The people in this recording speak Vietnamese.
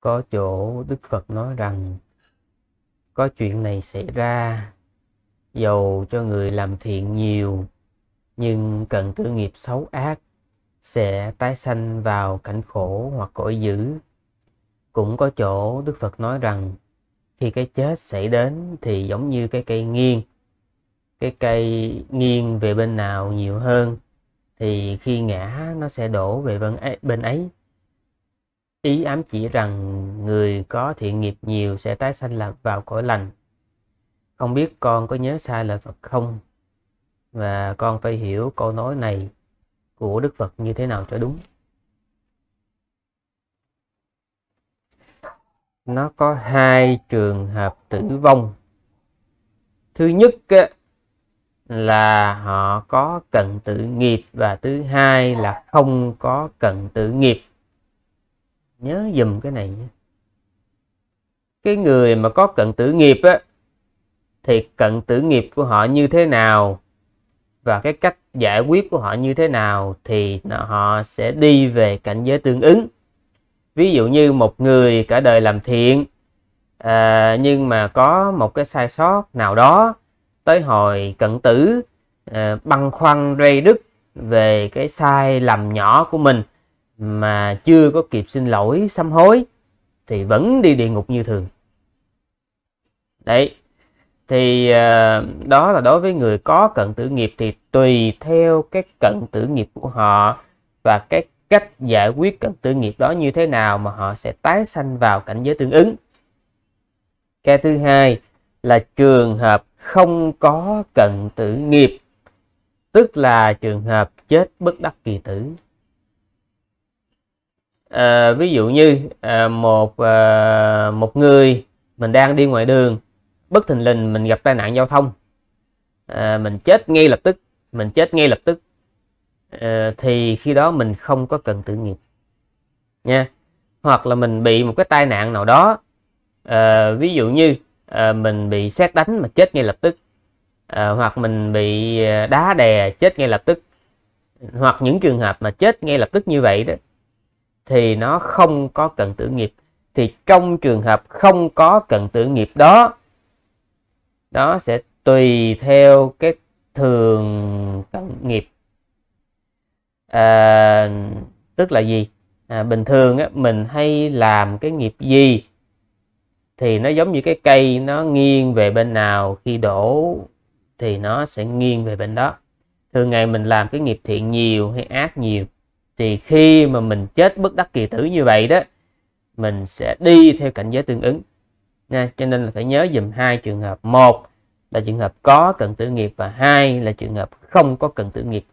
có chỗ đức phật nói rằng có chuyện này xảy ra dầu cho người làm thiện nhiều nhưng cần tư nghiệp xấu ác sẽ tái sanh vào cảnh khổ hoặc cõi dữ cũng có chỗ đức phật nói rằng khi cái chết xảy đến thì giống như cái cây nghiêng cái cây nghiêng về bên nào nhiều hơn thì khi ngã nó sẽ đổ về bên ấy, bên ấy ý ám chỉ rằng người có thiện nghiệp nhiều sẽ tái sanh lạc vào cõi lành không biết con có nhớ sai lời phật không và con phải hiểu câu nói này của đức phật như thế nào cho đúng nó có hai trường hợp tử vong thứ nhất là họ có cận tử nghiệp và thứ hai là không có cận tử nghiệp nhớ dùm cái này nhé cái người mà có cận tử nghiệp á thì cận tử nghiệp của họ như thế nào và cái cách giải quyết của họ như thế nào thì họ sẽ đi về cảnh giới tương ứng ví dụ như một người cả đời làm thiện à, nhưng mà có một cái sai sót nào đó tới hồi cận tử à, băn khoăn rây đức về cái sai lầm nhỏ của mình mà chưa có kịp xin lỗi sám hối thì vẫn đi địa ngục như thường đấy thì uh, đó là đối với người có cận tử nghiệp thì tùy theo cái cận tử nghiệp của họ và cái cách giải quyết cận tử nghiệp đó như thế nào mà họ sẽ tái sanh vào cảnh giới tương ứng cái thứ hai là trường hợp không có cận tử nghiệp tức là trường hợp chết bất đắc kỳ tử à, ví dụ như à, một à, một người mình đang đi ngoài đường bất thình lình mình gặp tai nạn giao thông à, mình chết ngay lập tức mình chết ngay lập tức à, thì khi đó mình không có cần tự nghiệp nha hoặc là mình bị một cái tai nạn nào đó à, ví dụ như à, mình bị xét đánh mà chết ngay lập tức à, hoặc mình bị đá đè chết ngay lập tức hoặc những trường hợp mà chết ngay lập tức như vậy đó thì nó không có cận tử nghiệp thì trong trường hợp không có cận tử nghiệp đó nó sẽ tùy theo cái thường cận nghiệp à, tức là gì à, bình thường á, mình hay làm cái nghiệp gì thì nó giống như cái cây nó nghiêng về bên nào khi đổ thì nó sẽ nghiêng về bên đó thường ngày mình làm cái nghiệp thiện nhiều hay ác nhiều thì khi mà mình chết bất đắc kỳ tử như vậy đó mình sẽ đi theo cảnh giới tương ứng nha cho nên là phải nhớ dùm hai trường hợp một là trường hợp có cần tử nghiệp và hai là trường hợp không có cần tử nghiệp